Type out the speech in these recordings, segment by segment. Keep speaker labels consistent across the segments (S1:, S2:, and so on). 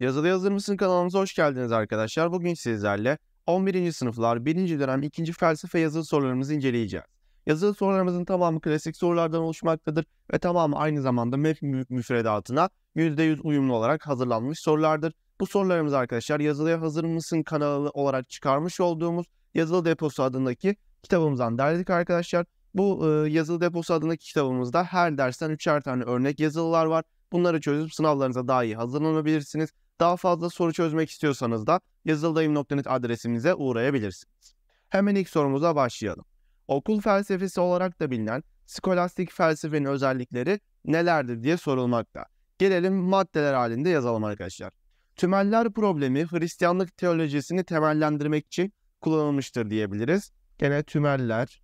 S1: Yazılı Yazır mısın kanalımıza hoş geldiniz arkadaşlar. Bugün sizlerle 11. sınıflar 1. dönem 2. felsefe yazılı sorularımızı inceleyeceğiz. Yazılı sorularımızın tamamı klasik sorulardan oluşmaktadır ve tamamı aynı zamanda MEP müfredatına %100 uyumlu olarak hazırlanmış sorulardır. Bu sorularımız arkadaşlar yazılıya hazır mısın kanalı olarak çıkarmış olduğumuz yazılı deposu adındaki kitabımızdan derledik arkadaşlar. Bu e, yazılı deposu adındaki kitabımızda her dersten 3'er tane örnek yazılılar var. Bunları çözüp sınavlarınıza daha iyi hazırlanabilirsiniz. Daha fazla soru çözmek istiyorsanız da yazıldayım.net adresimize uğrayabilirsiniz. Hemen ilk sorumuza başlayalım. Okul felsefesi olarak da bilinen skolastik felsefenin özellikleri nelerdir diye sorulmakta. Gelelim maddeler halinde yazalım arkadaşlar. Tümeller problemi Hristiyanlık teolojisini temellendirmek için kullanılmıştır diyebiliriz. Gene tümeller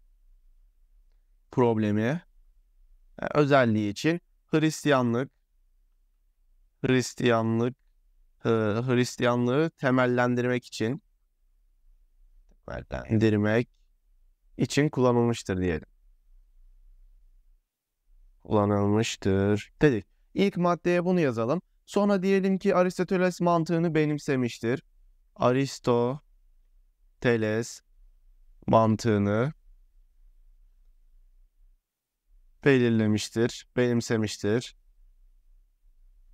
S1: problemi e, özelliği için Hristiyanlık Hristiyanlık e, Hristiyanlığı temellendirmek için temellendirmek için kullanılmıştır diyelim. Kullanılmıştır dedik. İlk maddeye bunu yazalım. Sonra diyelim ki Aristoteles mantığını benimsemiştir. Aristoteles mantığını belirlemiştir, benimsemiştir.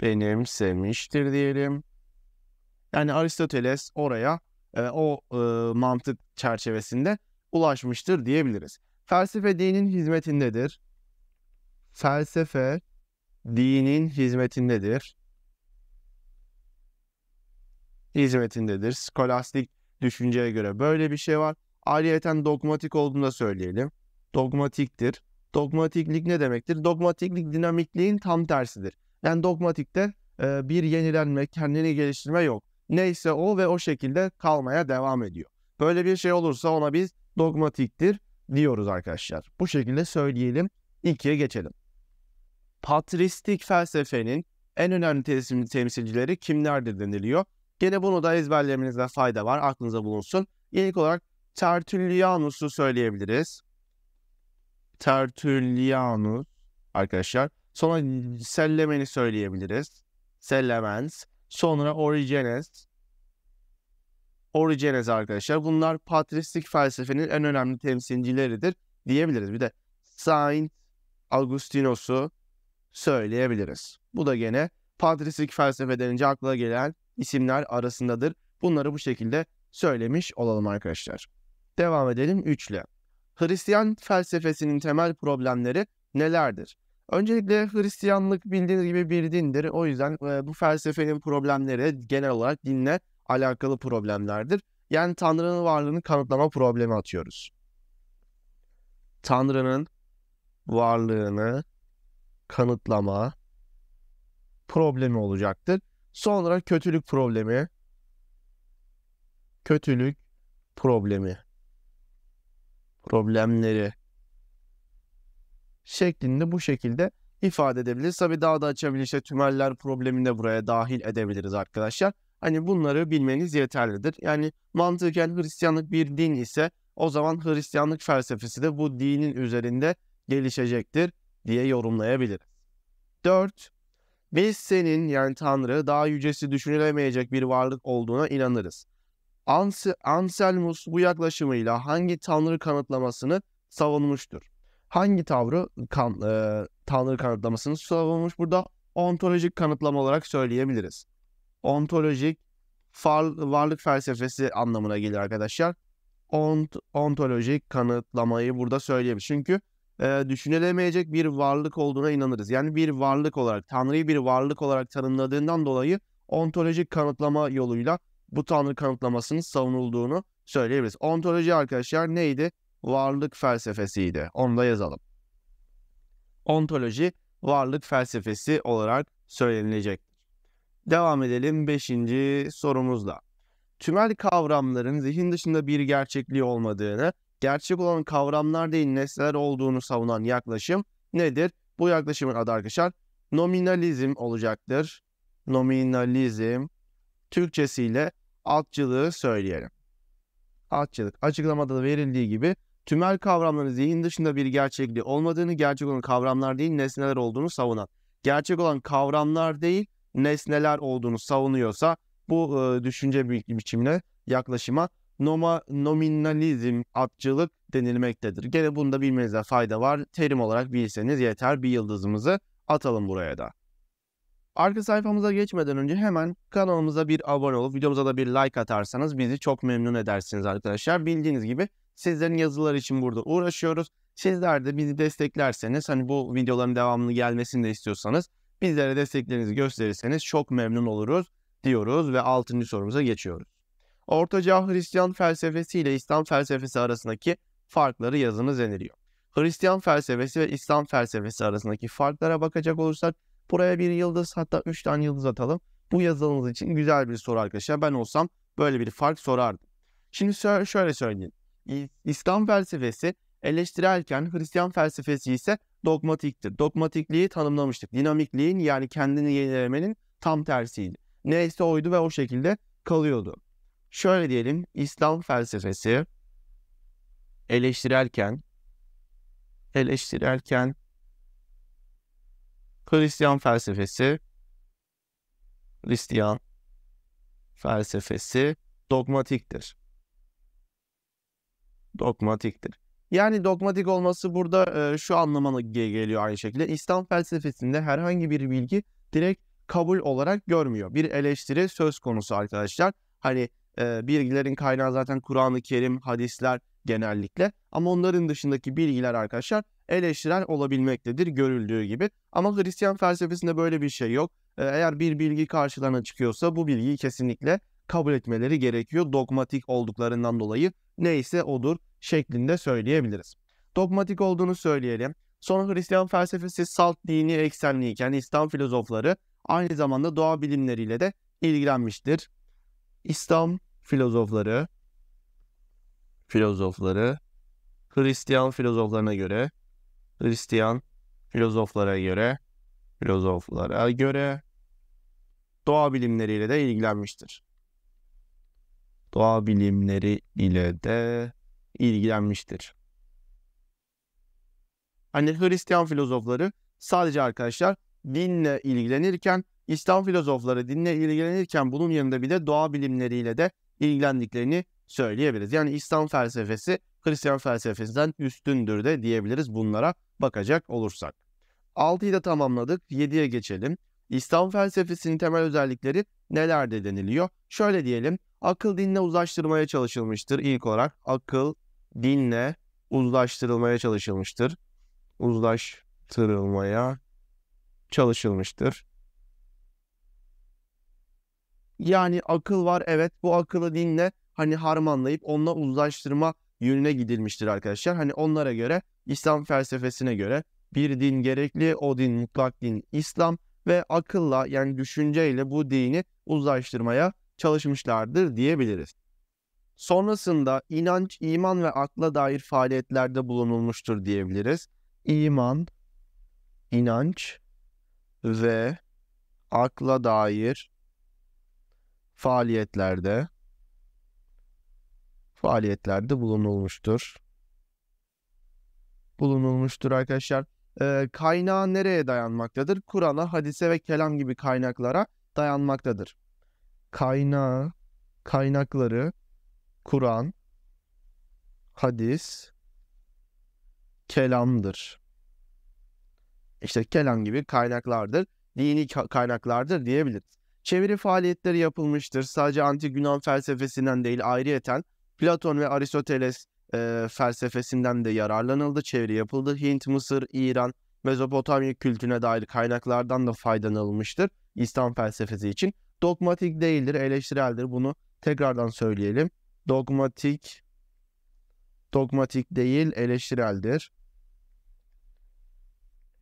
S1: Benimsemiştir diyelim. Yani Aristoteles oraya e, o e, mantık çerçevesinde ulaşmıştır diyebiliriz. Felsefe dinin hizmetindedir. Felsefe dinin hizmetindedir. Hizmetindedir. Skolastik düşünceye göre böyle bir şey var. Ayrıyeten dogmatik olduğunu da söyleyelim. Dogmatiktir. Dogmatiklik ne demektir? Dogmatiklik dinamikliğin tam tersidir. Yani dogmatikte e, bir yenilenme, kendini geliştirme yok neyse o ve o şekilde kalmaya devam ediyor. Böyle bir şey olursa ona biz dogmatiktir diyoruz arkadaşlar. Bu şekilde söyleyelim. İkiye geçelim. Patristik felsefenin en önemli temsilcileri kimlerdir deniliyor. Gene bunu da ezberlemenizde fayda var. Aklınıza bulunsun. İlk olarak Tertullianus'u söyleyebiliriz. Tertullianus arkadaşlar. Sonra Sellemen'i söyleyebiliriz. Sellemens. Sonra Origenes. Origenes arkadaşlar. Bunlar patristik felsefenin en önemli temsilcileridir diyebiliriz. Bir de Saint Augustinos'u söyleyebiliriz. Bu da gene patristik felsefe denince akla gelen isimler arasındadır. Bunları bu şekilde söylemiş olalım arkadaşlar. Devam edelim 3 Hristiyan felsefesinin temel problemleri nelerdir? Öncelikle Hristiyanlık bildiğiniz gibi bir dindir. O yüzden e, bu felsefenin problemleri genel olarak dinle alakalı problemlerdir. Yani Tanrı'nın varlığını kanıtlama problemi atıyoruz. Tanrı'nın varlığını kanıtlama problemi olacaktır. Sonra kötülük problemi. Kötülük problemi. Problemleri şeklinde bu şekilde ifade edebiliriz. Tabi daha da açabilir işte tümeller problemini de buraya dahil edebiliriz arkadaşlar. Hani bunları bilmeniz yeterlidir. Yani mantıken Hristiyanlık bir din ise o zaman Hristiyanlık felsefesi de bu dinin üzerinde gelişecektir diye yorumlayabiliriz. 4. Biz senin yani Tanrı daha yücesi düşünülemeyecek bir varlık olduğuna inanırız. Anselmus bu yaklaşımıyla hangi Tanrı kanıtlamasını savunmuştur? hangi tavrı kan, e, Tanrı kanıtlamasını savunmuş? Burada ontolojik kanıtlama olarak söyleyebiliriz. Ontolojik far, varlık felsefesi anlamına gelir arkadaşlar. Ont, ontolojik kanıtlamayı burada söyleyebiliriz. Çünkü e, düşünülemeyecek bir varlık olduğuna inanırız. Yani bir varlık olarak, Tanrı'yı bir varlık olarak tanımladığından dolayı ontolojik kanıtlama yoluyla bu Tanrı kanıtlamasının savunulduğunu söyleyebiliriz. Ontoloji arkadaşlar neydi? varlık felsefesiydi. Onu da yazalım. Ontoloji varlık felsefesi olarak söylenilecektir. Devam edelim 5. sorumuzla. Tümel kavramların zihin dışında bir gerçekliği olmadığını, gerçek olan kavramlar değil nesneler olduğunu savunan yaklaşım nedir? Bu yaklaşımın adı arkadaşlar nominalizm olacaktır. Nominalizm Türkçesiyle altçılığı söyleyelim. Altçılık açıklamada da verildiği gibi tümel kavramların zihin dışında bir gerçekliği olmadığını, gerçek olan kavramlar değil nesneler olduğunu savunan, gerçek olan kavramlar değil nesneler olduğunu savunuyorsa bu e, düşünce biçimine yaklaşıma noma, nominalizm atçılık denilmektedir. Gene bunu bilmenize fayda var. Terim olarak bilseniz yeter bir yıldızımızı atalım buraya da. Arka sayfamıza geçmeden önce hemen kanalımıza bir abone olup videomuza da bir like atarsanız bizi çok memnun edersiniz arkadaşlar. Bildiğiniz gibi Sizlerin yazıları için burada uğraşıyoruz. Sizler de bizi desteklerseniz hani bu videoların devamlı gelmesini de istiyorsanız bizlere desteklerinizi gösterirseniz çok memnun oluruz diyoruz ve 6. sorumuza geçiyoruz. Orta Çağ Hristiyan felsefesi ile İslam felsefesi arasındaki farkları yazınız deniliyor. Hristiyan felsefesi ve İslam felsefesi arasındaki farklara bakacak olursak buraya bir yıldız hatta 3 tane yıldız atalım. Bu yazılınız için güzel bir soru arkadaşlar. Ben olsam böyle bir fark sorardım. Şimdi şöyle söyleyeyim. İslam felsefesi eleştirelken Hristiyan felsefesi ise dogmatiktir. Dogmatikliği tanımlamıştık. Dinamikliğin yani kendini yenilemenin tam tersiydi. Neyse oydu ve o şekilde kalıyordu. Şöyle diyelim İslam felsefesi eleştirelken eleştirelken Hristiyan felsefesi Hristiyan felsefesi dogmatiktir. Dogmatiktir. Yani dogmatik olması burada e, şu anlamına geliyor aynı şekilde. İslam felsefesinde herhangi bir bilgi direkt kabul olarak görmüyor. Bir eleştiri söz konusu arkadaşlar. Hani e, bilgilerin kaynağı zaten Kur'an-ı Kerim, hadisler genellikle. Ama onların dışındaki bilgiler arkadaşlar eleştirel olabilmektedir görüldüğü gibi. Ama Hristiyan felsefesinde böyle bir şey yok. E, eğer bir bilgi karşılarına çıkıyorsa bu bilgiyi kesinlikle kabul etmeleri gerekiyor dogmatik olduklarından dolayı. Neyse odur şeklinde söyleyebiliriz. Dogmatik olduğunu söyleyelim. Son Hristiyan felsefesi salt dini eksenliyken İslam filozofları aynı zamanda doğa bilimleriyle de ilgilenmiştir. İslam filozofları filozofları Hristiyan filozoflarına göre Hristiyan filozoflara göre filozoflara göre doğa bilimleriyle de ilgilenmiştir doğa bilimleri ile de ilgilenmiştir. Hani Hristiyan filozofları sadece arkadaşlar dinle ilgilenirken, İslam filozofları dinle ilgilenirken bunun yanında bir de doğa bilimleriyle de ilgilendiklerini söyleyebiliriz. Yani İslam felsefesi Hristiyan felsefesinden üstündür de diyebiliriz bunlara bakacak olursak. 6'yı da tamamladık. 7'ye geçelim. İslam felsefesinin temel özellikleri nelerde deniliyor? Şöyle diyelim, akıl dinle uzlaştırmaya çalışılmıştır İlk olarak. Akıl dinle uzlaştırılmaya çalışılmıştır. Uzlaştırılmaya çalışılmıştır. Yani akıl var evet bu akıllı dinle hani harmanlayıp onunla uzlaştırma yönüne gidilmiştir arkadaşlar. Hani onlara göre İslam felsefesine göre bir din gerekli o din mutlak din İslam ve akılla yani düşünceyle bu dini uzlaştırmaya çalışmışlardır diyebiliriz. Sonrasında inanç, iman ve akla dair faaliyetlerde bulunulmuştur diyebiliriz. İman, inanç ve akla dair faaliyetlerde faaliyetlerde bulunulmuştur. Bulunulmuştur arkadaşlar e, kaynağı nereye dayanmaktadır? Kur'an'a, hadise ve kelam gibi kaynaklara dayanmaktadır. Kaynağı, kaynakları Kur'an, hadis, kelamdır. İşte kelam gibi kaynaklardır, dini kaynaklardır diyebiliriz. Çeviri faaliyetleri yapılmıştır. Sadece Antik Yunan felsefesinden değil ayrıyeten Platon ve Aristoteles e, felsefesinden de yararlanıldı, çeviri yapıldı. Hint, Mısır, İran, Mezopotamya kültürüne dair kaynaklardan da faydalanılmıştır İslam felsefesi için. Dogmatik değildir, eleştireldir. Bunu tekrardan söyleyelim. Dogmatik dogmatik değil, eleştireldir.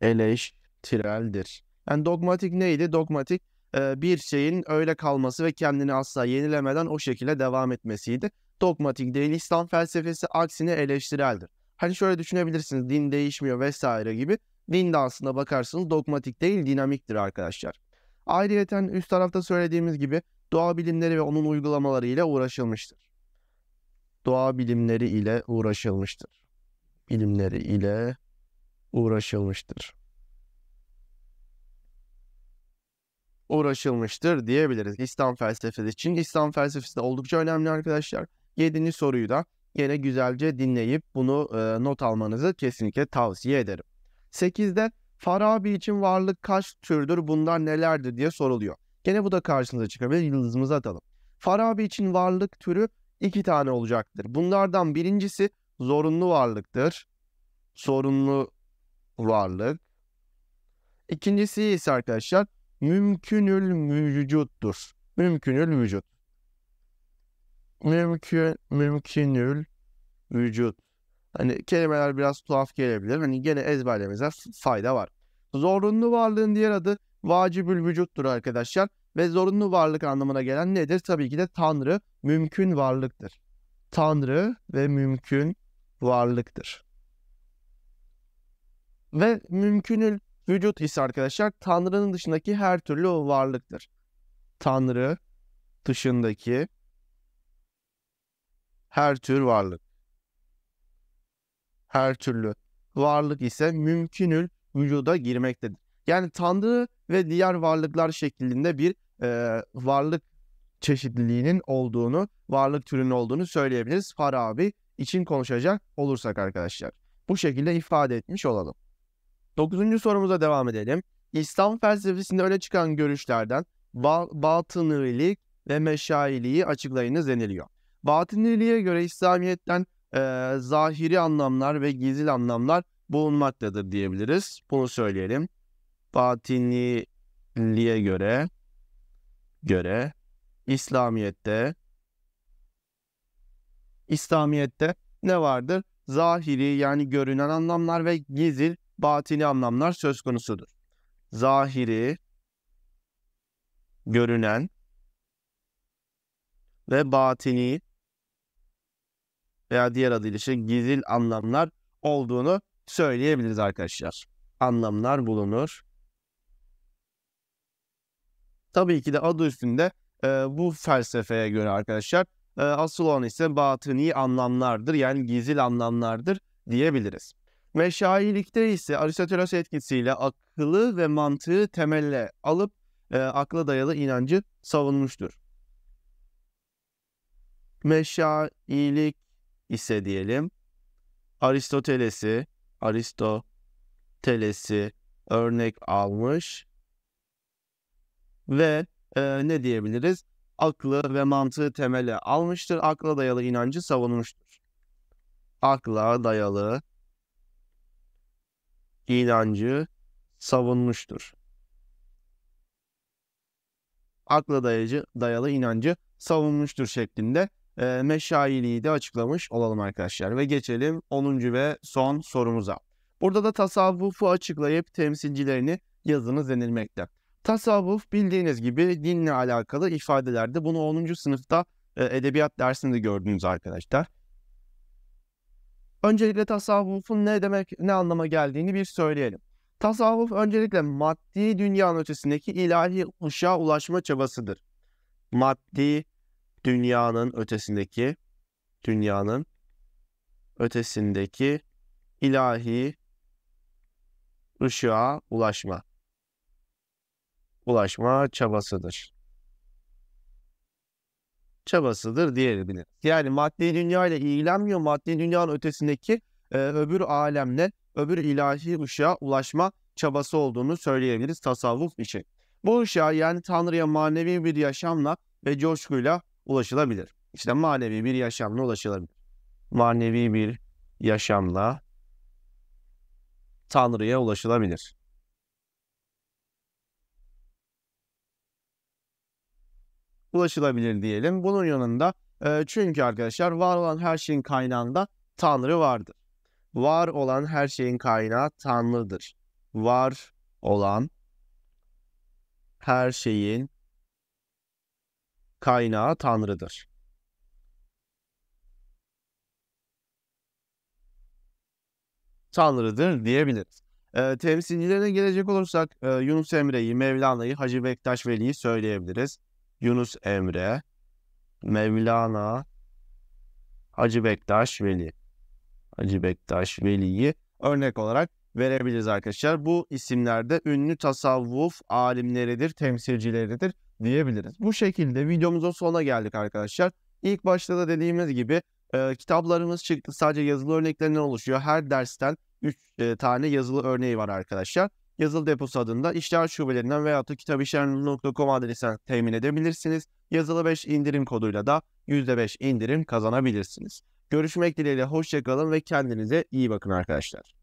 S1: Eleştireldir. Yani dogmatik neydi? Dogmatik bir şeyin öyle kalması ve kendini asla yenilemeden o şekilde devam etmesiydi dogmatik değil, İslam felsefesi aksine eleştireldir. Hani şöyle düşünebilirsiniz din değişmiyor vesaire gibi. Din de aslında bakarsınız dogmatik değil dinamiktir arkadaşlar. Ayrıyeten üst tarafta söylediğimiz gibi doğa bilimleri ve onun uygulamaları ile uğraşılmıştır. Doğa bilimleri ile uğraşılmıştır. Bilimleri ile uğraşılmıştır. Uğraşılmıştır diyebiliriz İslam felsefesi için. İslam felsefesi de oldukça önemli arkadaşlar. 7. soruyu da yine güzelce dinleyip bunu e, not almanızı kesinlikle tavsiye ederim. 8'de Farabi için varlık kaç türdür bunlar nelerdir diye soruluyor. Gene bu da karşınıza çıkabilir yıldızımızı atalım. Farabi için varlık türü iki tane olacaktır. Bunlardan birincisi zorunlu varlıktır. Zorunlu varlık. İkincisi ise arkadaşlar mümkünül vücuttur. Mümkünül vücut mümkün mümkünül vücut. Hani kelimeler biraz tuhaf gelebilir. Hani gene ezberlemize fayda var. Zorunlu varlığın diğer adı vacibül vücuttur arkadaşlar. Ve zorunlu varlık anlamına gelen nedir? Tabii ki de Tanrı mümkün varlıktır. Tanrı ve mümkün varlıktır. Ve mümkünül vücut ise arkadaşlar Tanrı'nın dışındaki her türlü varlıktır. Tanrı dışındaki her tür varlık. Her türlü varlık ise mümkünül vücuda girmektedir. Yani Tanrı ve diğer varlıklar şeklinde bir e, varlık çeşitliliğinin olduğunu, varlık türünün olduğunu söyleyebiliriz. Farabi için konuşacak olursak arkadaşlar. Bu şekilde ifade etmiş olalım. Dokuzuncu sorumuza devam edelim. İslam felsefesinde öne çıkan görüşlerden ba- ve meşailiği açıklayınız deniliyor. Batıniliğe göre İslamiyet'ten e, zahiri anlamlar ve gizli anlamlar bulunmaktadır diyebiliriz. Bunu söyleyelim. Batiniliğe göre göre İslamiyet'te İslamiyet'te ne vardır? Zahiri yani görünen anlamlar ve gizil batini anlamlar söz konusudur. Zahiri görünen ve batini veya diğer adıyla işte gizil anlamlar olduğunu söyleyebiliriz arkadaşlar. Anlamlar bulunur. Tabii ki de adı üstünde e, bu felsefeye göre arkadaşlar e, asıl olan ise batıni anlamlardır yani gizil anlamlardır diyebiliriz. Ve şairlikte ise Aristoteles etkisiyle akıllı ve mantığı temelle alıp e, akla dayalı inancı savunmuştur. Meşailik ise diyelim Aristoteles'i Aristoteles'i örnek almış ve e, ne diyebiliriz? Aklı ve mantığı temele almıştır. Akla dayalı inancı savunmuştur. Akla dayalı inancı savunmuştur. Akla dayıcı dayalı inancı savunmuştur şeklinde e, meşailiği de açıklamış olalım arkadaşlar. Ve geçelim 10. ve son sorumuza. Burada da tasavvufu açıklayıp temsilcilerini yazınız denilmekte. Tasavvuf bildiğiniz gibi dinle alakalı ifadelerde bunu 10. sınıfta e, edebiyat dersinde gördünüz arkadaşlar. Öncelikle tasavvufun ne demek, ne anlama geldiğini bir söyleyelim. Tasavvuf öncelikle maddi dünyanın ötesindeki ilahi ışığa ulaşma çabasıdır. Maddi, dünyanın ötesindeki dünyanın ötesindeki ilahi ışığa ulaşma ulaşma çabasıdır. Çabasıdır diyebiliriz. Yani maddi dünya ile ilgilenmiyor. Maddi dünyanın ötesindeki e, öbür alemle öbür ilahi ışığa ulaşma çabası olduğunu söyleyebiliriz tasavvuf için. Bu ışığa yani Tanrı'ya manevi bir yaşamla ve coşkuyla ulaşılabilir. İşte manevi bir yaşamla ulaşılabilir. Manevi bir yaşamla Tanrı'ya ulaşılabilir. Ulaşılabilir diyelim. Bunun yanında e, çünkü arkadaşlar var olan her şeyin kaynağında Tanrı vardır. Var olan her şeyin kaynağı Tanrı'dır. Var olan her şeyin kaynağı Tanrı'dır. Tanrı'dır diyebiliriz. E, temsilcilerine gelecek olursak e, Yunus Emre'yi, Mevlana'yı, Hacı Bektaş Veli'yi söyleyebiliriz. Yunus Emre, Mevlana, Hacı Bektaş Veli. Hacı Bektaş Veli'yi örnek olarak verebiliriz arkadaşlar. Bu isimlerde ünlü tasavvuf alimleridir, temsilcileridir diyebiliriz. Bu şekilde videomuzun sonuna geldik arkadaşlar. İlk başta da dediğimiz gibi e, kitaplarımız çıktı. Sadece yazılı örneklerinden oluşuyor. Her dersten 3 e, tane yazılı örneği var arkadaşlar. Yazılı deposu adında işler şubelerinden veya da kitabişler.com adresinden temin edebilirsiniz. Yazılı 5 indirim koduyla da %5 indirim kazanabilirsiniz. Görüşmek dileğiyle hoşçakalın ve kendinize iyi bakın arkadaşlar.